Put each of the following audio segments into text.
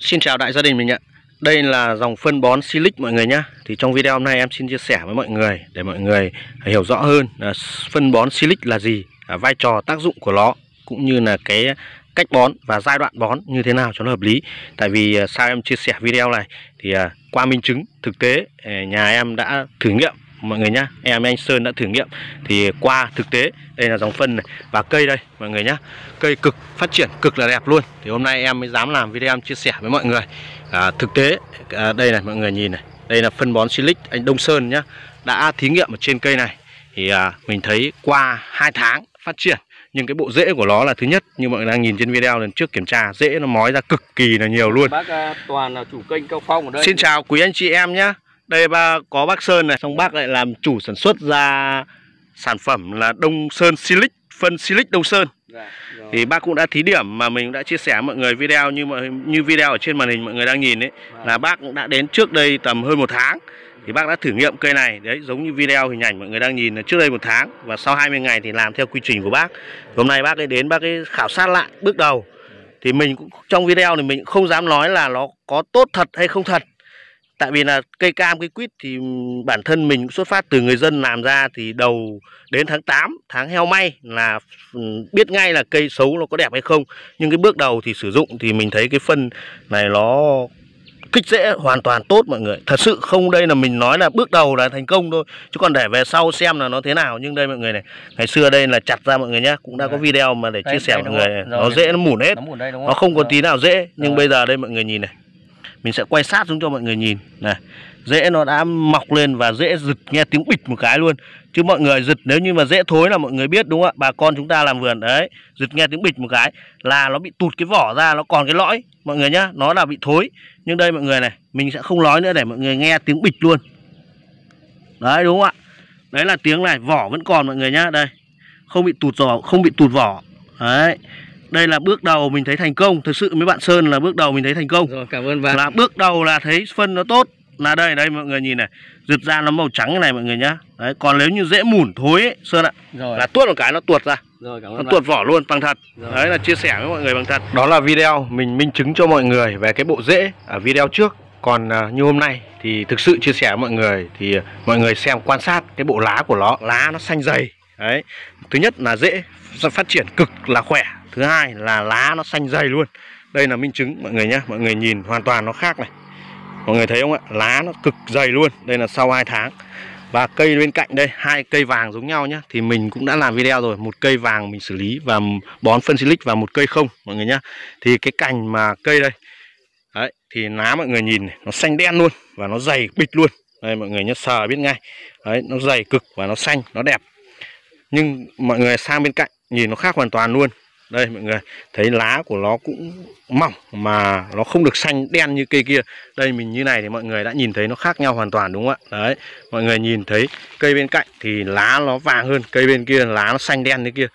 Xin chào đại gia đình mình ạ Đây là dòng phân bón Silic mọi người nhé Thì trong video hôm nay em xin chia sẻ với mọi người Để mọi người hiểu rõ hơn phân bón Silic là gì à, Vai trò tác dụng của nó Cũng như là cái cách bón và giai đoạn bón như thế nào cho nó hợp lý Tại vì à, sao em chia sẻ video này Thì à, qua minh chứng thực tế nhà em đã thử nghiệm mọi người nhá em anh Sơn đã thử nghiệm thì qua thực tế đây là dòng phân này và cây đây mọi người nhá cây cực phát triển cực là đẹp luôn thì hôm nay em mới dám làm video em chia sẻ với mọi người à, thực tế à, đây này mọi người nhìn này đây là phân bón silic anh Đông Sơn nhá đã thí nghiệm ở trên cây này thì à, mình thấy qua hai tháng phát triển nhưng cái bộ rễ của nó là thứ nhất như mọi người đang nhìn trên video lần trước kiểm tra rễ nó mói ra cực kỳ là nhiều luôn bác à, toàn là chủ kênh cao phong ở đây xin chào quý anh chị em nhá đây ba có bác Sơn này, xong bác lại làm chủ sản xuất ra sản phẩm là Đông Sơn Silic, phân Silic Đông Sơn. Dạ, Thì bác cũng đã thí điểm mà mình đã chia sẻ mọi người video như mọi như video ở trên màn hình mọi người đang nhìn ấy, dạ. là bác cũng đã đến trước đây tầm hơn một tháng thì bác đã thử nghiệm cây này đấy giống như video hình ảnh mọi người đang nhìn là trước đây một tháng và sau 20 ngày thì làm theo quy trình của bác hôm nay bác ấy đến bác ấy khảo sát lại bước đầu thì mình cũng trong video thì mình không dám nói là nó có tốt thật hay không thật tại vì là cây cam cây quýt thì bản thân mình cũng xuất phát từ người dân làm ra thì đầu đến tháng 8 tháng heo may là biết ngay là cây xấu nó có đẹp hay không nhưng cái bước đầu thì sử dụng thì mình thấy cái phân này nó kích dễ hoàn toàn tốt mọi người thật sự không đây là mình nói là bước đầu là thành công thôi chứ còn để về sau xem là nó thế nào nhưng đây mọi người này ngày xưa đây là chặt ra mọi người nhé cũng đã có video mà để đấy, chia sẻ mọi người nó dễ nó mủn hết nó, mủn đây, nó không có tí nào dễ nhưng đấy. bây giờ đây mọi người nhìn này mình sẽ quay sát xuống cho mọi người nhìn này rễ nó đã mọc lên và rễ giật nghe tiếng bịch một cái luôn chứ mọi người giật nếu như mà rễ thối là mọi người biết đúng không ạ bà con chúng ta làm vườn đấy giật nghe tiếng bịch một cái là nó bị tụt cái vỏ ra nó còn cái lõi mọi người nhá nó là bị thối nhưng đây mọi người này mình sẽ không nói nữa để mọi người nghe tiếng bịch luôn đấy đúng không ạ đấy là tiếng này vỏ vẫn còn mọi người nhá đây không bị tụt vỏ không bị tụt vỏ đấy đây là bước đầu mình thấy thành công thực sự mấy bạn sơn là bước đầu mình thấy thành công rồi cảm ơn bạn là bước đầu là thấy phân nó tốt là đây đây mọi người nhìn này rượt ra nó màu trắng này mọi người nhá đấy còn nếu như dễ mủn thối ấy, sơn ạ rồi. là tuốt một cái nó tuột ra rồi, cảm ơn nó bạn. tuột vỏ luôn bằng thật rồi. đấy là chia sẻ với mọi người bằng thật đó là video mình minh chứng cho mọi người về cái bộ rễ ở video trước còn à, như hôm nay thì thực sự chia sẻ với mọi người thì mọi người xem quan sát cái bộ lá của nó lá nó xanh dày đấy thứ nhất là dễ phát triển cực là khỏe thứ hai là lá nó xanh dày luôn đây là minh chứng mọi người nhé mọi người nhìn hoàn toàn nó khác này mọi người thấy không ạ lá nó cực dày luôn đây là sau 2 tháng và cây bên cạnh đây hai cây vàng giống nhau nhé thì mình cũng đã làm video rồi một cây vàng mình xử lý và bón phân silic và một cây không mọi người nhá thì cái cành mà cây đây đấy thì lá mọi người nhìn này, nó xanh đen luôn và nó dày bịch luôn đây mọi người nhớ sờ biết ngay đấy nó dày cực và nó xanh nó đẹp nhưng mọi người sang bên cạnh nhìn nó khác hoàn toàn luôn đây mọi người thấy lá của nó cũng mỏng mà nó không được xanh đen như cây kia đây mình như này thì mọi người đã nhìn thấy nó khác nhau hoàn toàn đúng không ạ đấy mọi người nhìn thấy cây bên cạnh thì lá nó vàng hơn cây bên kia lá nó xanh đen thế kia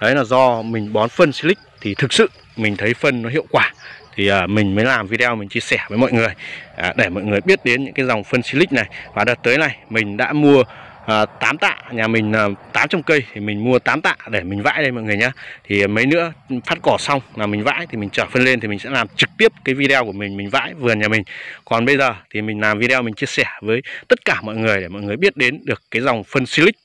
đấy là do mình bón phân silic thì thực sự mình thấy phân nó hiệu quả thì à, mình mới làm video mình chia sẻ với mọi người à, để mọi người biết đến những cái dòng phân silic này và đợt tới này mình đã mua à, 8 tạ nhà mình là 800 cây thì mình mua 8 tạ để mình vãi đây mọi người nhá thì mấy nữa phát cỏ xong là mình vãi thì mình trở phân lên thì mình sẽ làm trực tiếp cái video của mình mình vãi vườn nhà mình còn bây giờ thì mình làm video mình chia sẻ với tất cả mọi người để mọi người biết đến được cái dòng phân silic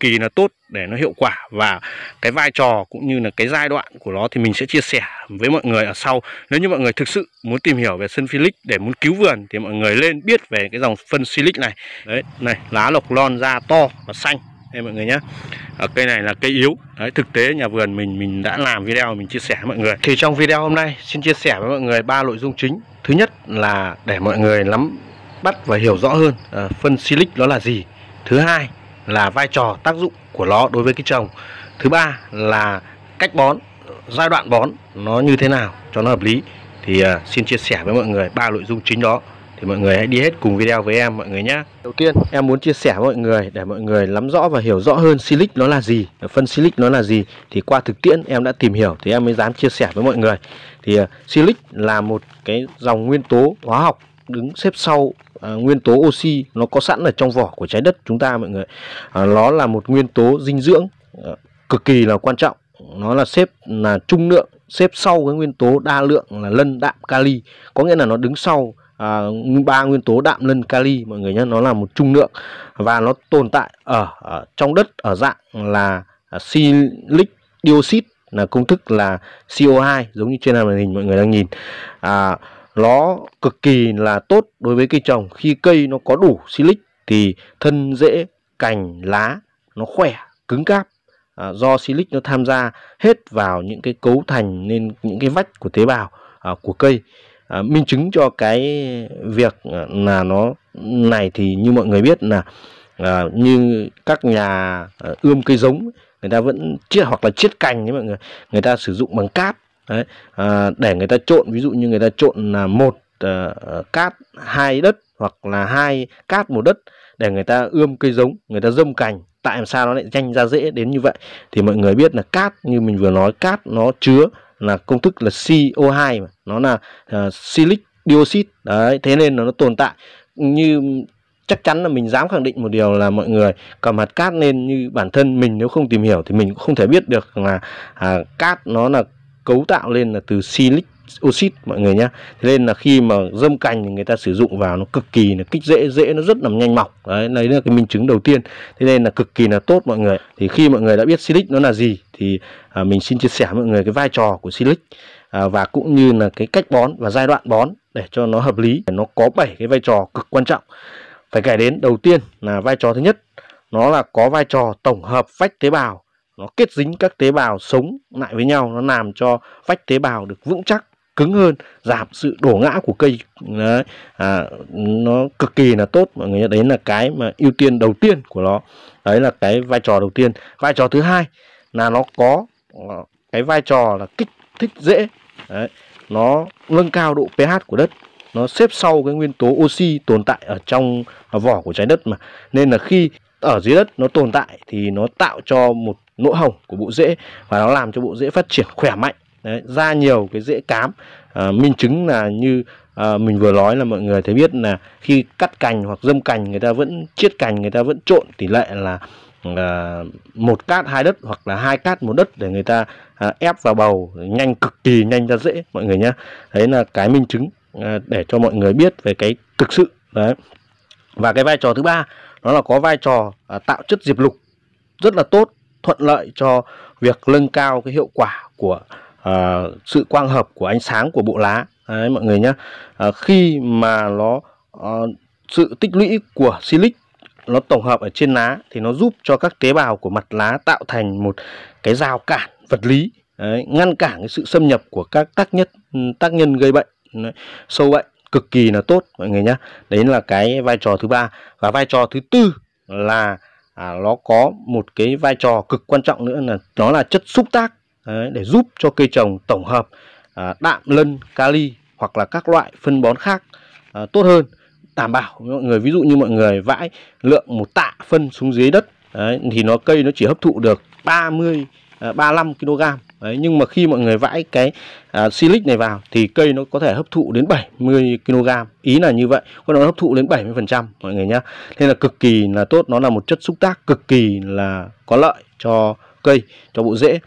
kỳ là tốt để nó hiệu quả và cái vai trò cũng như là cái giai đoạn của nó thì mình sẽ chia sẻ với mọi người ở sau nếu như mọi người thực sự muốn tìm hiểu về sân Felix để muốn cứu vườn thì mọi người lên biết về cái dòng phân Felix này đấy này lá lộc lon da to và xanh em mọi người nhé cây này là cây yếu đấy thực tế nhà vườn mình mình đã làm video mình chia sẻ với mọi người thì trong video hôm nay xin chia sẻ với mọi người ba nội dung chính thứ nhất là để mọi người nắm bắt và hiểu rõ hơn uh, phân silic nó là gì thứ hai là vai trò tác dụng của nó đối với cái trồng thứ ba là cách bón giai đoạn bón nó như thế nào cho nó hợp lý thì uh, xin chia sẻ với mọi người ba nội dung chính đó thì mọi người hãy đi hết cùng video với em mọi người nhé đầu tiên em muốn chia sẻ với mọi người để mọi người nắm rõ và hiểu rõ hơn silic nó là gì phân silic nó là gì thì qua thực tiễn em đã tìm hiểu thì em mới dám chia sẻ với mọi người thì uh, silic là một cái dòng nguyên tố hóa học đứng xếp sau à, nguyên tố oxy nó có sẵn ở trong vỏ của trái đất chúng ta mọi người à, nó là một nguyên tố dinh dưỡng à, cực kỳ là quan trọng nó là xếp là trung lượng xếp sau cái nguyên tố đa lượng là lân đạm kali có nghĩa là nó đứng sau à, ba à, nguyên tố đạm lân kali mọi người nhé nó là một trung lượng và nó tồn tại ở, ở trong đất ở dạng là à, silic dioxide là công thức là CO2 giống như trên màn hình mọi người đang nhìn à, nó cực kỳ là tốt đối với cây trồng khi cây nó có đủ silic thì thân rễ cành lá nó khỏe cứng cáp à, do silic nó tham gia hết vào những cái cấu thành nên những cái vách của tế bào à, của cây à, minh chứng cho cái việc à, là nó này thì như mọi người biết là à, như các nhà à, ươm cây giống người ta vẫn chiết hoặc là chiết cành đấy mọi người người ta sử dụng bằng cáp đấy à, để người ta trộn ví dụ như người ta trộn là một à, à, cát hai đất hoặc là hai cát một đất để người ta ươm cây giống người ta dâm cành tại sao nó lại nhanh ra dễ đến như vậy thì mọi người biết là cát như mình vừa nói cát nó chứa là công thức là CO2 mà nó là uh, silic dioxide đấy thế nên là nó tồn tại như chắc chắn là mình dám khẳng định một điều là mọi người cầm hạt cát lên như bản thân mình nếu không tìm hiểu thì mình cũng không thể biết được là à, cát nó là cấu tạo lên là từ silic oxit mọi người nhé nên là khi mà dâm cành thì người ta sử dụng vào nó cực kỳ là kích dễ dễ nó rất là nhanh mọc đấy đấy là cái minh chứng đầu tiên thế nên là cực kỳ là tốt mọi người thì khi mọi người đã biết silic nó là gì thì à, mình xin chia sẻ với mọi người cái vai trò của silic à, và cũng như là cái cách bón và giai đoạn bón để cho nó hợp lý nó có 7 cái vai trò cực quan trọng phải kể đến đầu tiên là vai trò thứ nhất nó là có vai trò tổng hợp vách tế bào nó kết dính các tế bào sống lại với nhau nó làm cho vách tế bào được vững chắc cứng hơn giảm sự đổ ngã của cây đấy, à, nó cực kỳ là tốt mọi người đấy là cái mà ưu tiên đầu tiên của nó đấy là cái vai trò đầu tiên vai trò thứ hai là nó có ờ, cái vai trò là kích thích dễ đấy, nó nâng cao độ pH của đất nó xếp sau cái nguyên tố oxy tồn tại ở trong vỏ của trái đất mà nên là khi ở dưới đất nó tồn tại thì nó tạo cho một nội hồng của bộ rễ và nó làm cho bộ rễ phát triển khỏe mạnh Đấy, ra nhiều cái rễ cám à, minh chứng là như à, mình vừa nói là mọi người thấy biết là khi cắt cành hoặc dâm cành người ta vẫn chiết cành người ta vẫn trộn tỷ lệ là là ờ, một cát hai đất hoặc là hai cát một đất để người ta à, ép vào bầu nhanh cực kỳ nhanh ra dễ mọi người nhé đấy là cái minh chứng à, để cho mọi người biết về cái thực sự đấy và cái vai trò thứ ba nó là có vai trò à, tạo chất diệp lục rất là tốt thuận lợi cho việc nâng cao cái hiệu quả của à, sự quang hợp của ánh sáng của bộ lá đấy mọi người nhé à, ờ, khi mà nó à, sự tích lũy của silic nó tổng hợp ở trên lá thì nó giúp cho các tế bào của mặt lá tạo thành một cái rào cản vật lý đấy, ngăn cản cái sự xâm nhập của các tác nhân tác nhân gây bệnh đấy, sâu bệnh cực kỳ là tốt mọi người nhé đấy là cái vai trò thứ ba và vai trò thứ tư là à, nó có một cái vai trò cực quan trọng nữa là nó là chất xúc tác đấy, để giúp cho cây trồng tổng hợp à, đạm lân kali hoặc là các loại phân bón khác à, tốt hơn đảm bảo mọi người ví dụ như mọi người vãi lượng một tạ phân xuống dưới đất đấy, thì nó cây nó chỉ hấp thụ được 30 35 ờ, kg Đấy, nhưng mà khi mọi người vãi cái à, silic này vào thì cây nó có thể hấp thụ đến 70 kg ý là như vậy có nó hấp thụ đến 70 phần trăm mọi người nhá nên là cực kỳ là tốt nó là một chất xúc tác cực kỳ là có lợi cho cây cho bộ rễ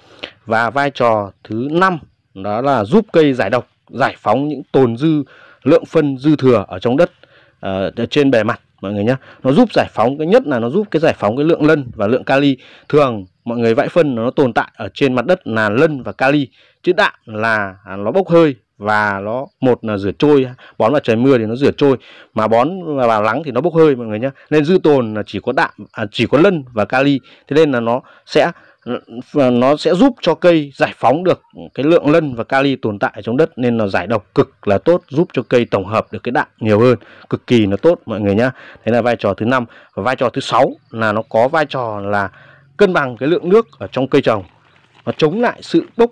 và vai trò thứ năm đó là giúp cây giải độc giải phóng những tồn dư lượng phân dư thừa ở trong đất à, trên bề mặt mọi người nhé nó giúp giải phóng cái nhất là nó giúp cái giải phóng cái lượng lân và lượng kali thường mọi người vãi phân nó tồn tại ở trên mặt đất là lân và kali chứ đạm là nó bốc hơi và nó một là rửa trôi bón vào trời mưa thì nó rửa trôi mà bón vào lắng thì nó bốc hơi mọi người nhé nên dư tồn là chỉ có đạm à, chỉ có lân và kali thế nên là nó sẽ nó sẽ giúp cho cây giải phóng được cái lượng lân và kali tồn tại trong đất nên là giải độc cực là tốt giúp cho cây tổng hợp được cái đạm nhiều hơn cực kỳ là tốt mọi người nhá thế là vai trò thứ năm và vai trò thứ sáu là nó có vai trò là cân bằng cái lượng nước ở trong cây trồng và chống lại sự bốc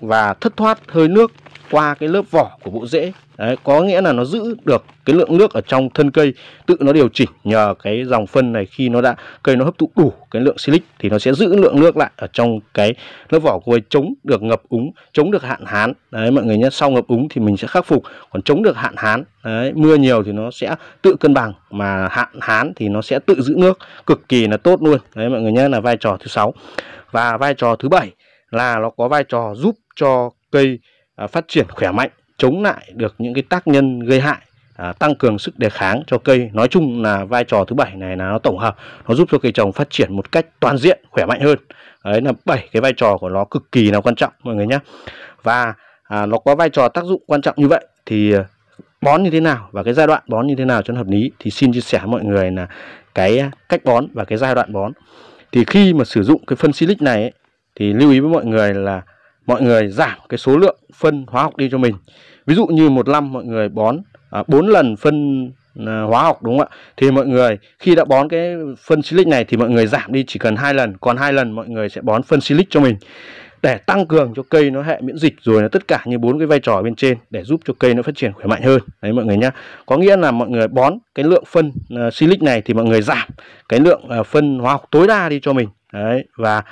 và thất thoát hơi nước qua cái lớp vỏ của bộ rễ Đấy, có nghĩa là nó giữ được cái lượng nước ở trong thân cây tự nó điều chỉnh nhờ cái dòng phân này khi nó đã cây nó hấp thụ đủ cái lượng silic thì nó sẽ giữ lượng nước lại ở trong cái lớp vỏ của cây chống được ngập úng chống được hạn hán đấy mọi người nhé sau ngập úng thì mình sẽ khắc phục còn chống được hạn hán đấy, mưa nhiều thì nó sẽ tự cân bằng mà hạn hán thì nó sẽ tự giữ nước cực kỳ là tốt luôn đấy mọi người nhé là vai trò thứ sáu và vai trò thứ bảy là nó có vai trò giúp cho cây À, phát triển khỏe mạnh, chống lại được những cái tác nhân gây hại à, tăng cường sức đề kháng cho cây nói chung là vai trò thứ bảy này là nó tổng hợp nó giúp cho cây trồng phát triển một cách toàn diện khỏe mạnh hơn đấy là bảy cái vai trò của nó cực kỳ là quan trọng mọi người nhé và à, nó có vai trò tác dụng quan trọng như vậy thì bón như thế nào và cái giai đoạn bón như thế nào cho nó hợp lý thì xin chia sẻ với mọi người là cái cách bón và cái giai đoạn bón thì khi mà sử dụng cái phân silic này ấy, thì lưu ý với mọi người là mọi người giảm cái số lượng phân hóa học đi cho mình ví dụ như một năm mọi người bón à, 4 lần phân à, hóa học đúng không ạ thì mọi người khi đã bón cái phân silic này thì mọi người giảm đi chỉ cần hai lần còn hai lần mọi người sẽ bón phân silic cho mình để tăng cường cho cây nó hệ miễn dịch rồi là tất cả như bốn cái vai trò bên trên để giúp cho cây nó phát triển khỏe mạnh hơn đấy mọi người nhá có nghĩa là mọi người bón cái lượng phân uh, silic này thì mọi người giảm cái lượng uh, phân hóa học tối đa đi cho mình đấy và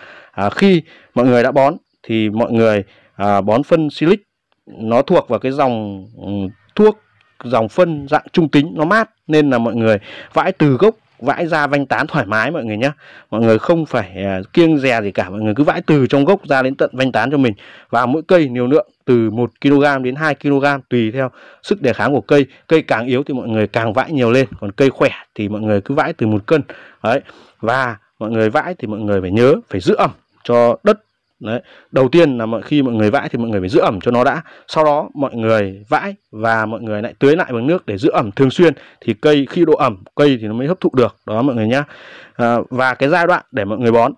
uh, khi mọi người đã bón thì mọi người à, bón phân silic nó thuộc vào cái dòng ừ, thuốc dòng phân dạng trung tính nó mát nên là mọi người vãi từ gốc vãi ra vanh tán thoải mái mọi người nhé mọi người không phải à, kiêng dè gì cả mọi người cứ vãi từ trong gốc ra đến tận vanh tán cho mình và mỗi cây nhiều lượng từ 1 kg đến 2 kg tùy theo sức đề kháng của cây cây càng yếu thì mọi người càng vãi nhiều lên còn cây khỏe thì mọi người cứ vãi từ một cân đấy và mọi người vãi thì mọi người phải nhớ phải giữ ẩm cho đất Đấy. Đầu tiên là mọi khi mọi người vãi thì mọi người phải giữ ẩm cho nó đã Sau đó mọi người vãi và mọi người lại tưới lại bằng nước để giữ ẩm thường xuyên Thì cây khi độ ẩm cây thì nó mới hấp thụ được Đó mọi người nhá à, Và cái giai đoạn để mọi người bón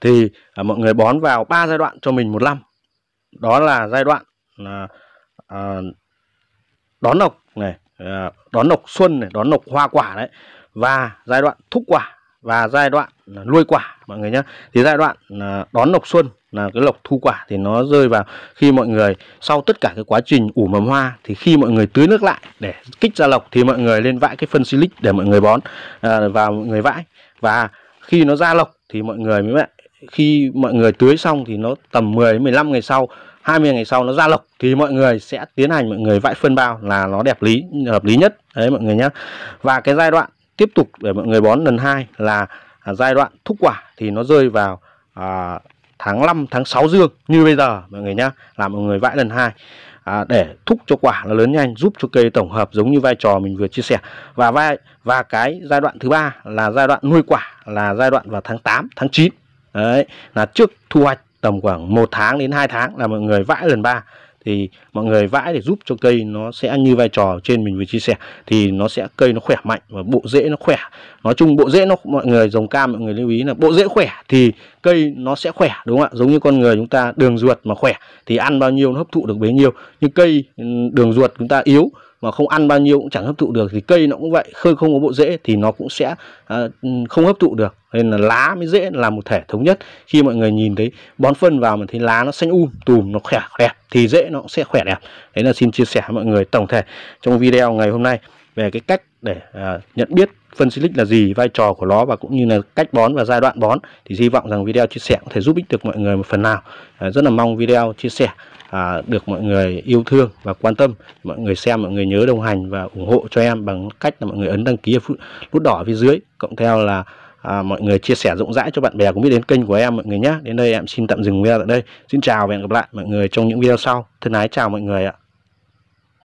Thì à, mọi người bón vào ba giai đoạn cho mình một năm Đó là giai đoạn à, à, đón nọc này à, Đón nọc xuân này, đón nọc hoa quả đấy Và giai đoạn thúc quả và giai đoạn nuôi quả mọi người nhé thì giai đoạn đón lộc xuân là cái lộc thu quả thì nó rơi vào khi mọi người sau tất cả cái quá trình ủ mầm hoa thì khi mọi người tưới nước lại để kích ra lộc thì mọi người lên vãi cái phân silic để mọi người bón à, và mọi người vãi và khi nó ra lộc thì mọi người mới vậy khi mọi người tưới xong thì nó tầm 10 đến 15 ngày sau 20 ngày sau nó ra lộc thì mọi người sẽ tiến hành mọi người vãi phân bao là nó đẹp lý hợp lý nhất đấy mọi người nhé và cái giai đoạn tiếp tục để mọi người bón lần hai là giai đoạn thúc quả thì nó rơi vào à, tháng 5, tháng 6 dương như bây giờ mọi người nhá là mọi người vãi lần hai à, để thúc cho quả nó lớn nhanh giúp cho cây tổng hợp giống như vai trò mình vừa chia sẻ và vai và cái giai đoạn thứ ba là giai đoạn nuôi quả là giai đoạn vào tháng 8, tháng 9 đấy là trước thu hoạch tầm khoảng 1 tháng đến 2 tháng là mọi người vãi lần ba thì mọi người vãi để giúp cho cây nó sẽ như vai trò trên mình vừa chia sẻ thì nó sẽ cây nó khỏe mạnh và bộ rễ nó khỏe nói chung bộ rễ nó mọi người dòng cam mọi người lưu ý là bộ rễ khỏe thì cây nó sẽ khỏe đúng không ạ giống như con người chúng ta đường ruột mà khỏe thì ăn bao nhiêu nó hấp thụ được bấy nhiêu nhưng cây ừ, đường ruột chúng ta yếu mà không ăn bao nhiêu cũng chẳng hấp thụ được thì cây nó cũng vậy khơi không có bộ rễ thì nó cũng sẽ à, không hấp thụ được nên là lá mới dễ là một thể thống nhất khi mọi người nhìn thấy bón phân vào mà thấy lá nó xanh um tùm nó khỏe đẹp thì dễ nó cũng sẽ khỏe đẹp đấy là xin chia sẻ với mọi người tổng thể trong video ngày hôm nay về cái cách để à, nhận biết phân silic là gì, vai trò của nó và cũng như là cách bón và giai đoạn bón thì hy vọng rằng video chia sẻ có thể giúp ích được mọi người một phần nào. À, rất là mong video chia sẻ à, được mọi người yêu thương và quan tâm. Mọi người xem, mọi người nhớ đồng hành và ủng hộ cho em bằng cách là mọi người ấn đăng ký nút đỏ phía dưới cộng theo là à, mọi người chia sẻ rộng rãi cho bạn bè cũng biết đến kênh của em mọi người nhé. Đến đây em xin tạm dừng video tại đây. Xin chào và hẹn gặp lại mọi người trong những video sau. Thân ái chào mọi người ạ.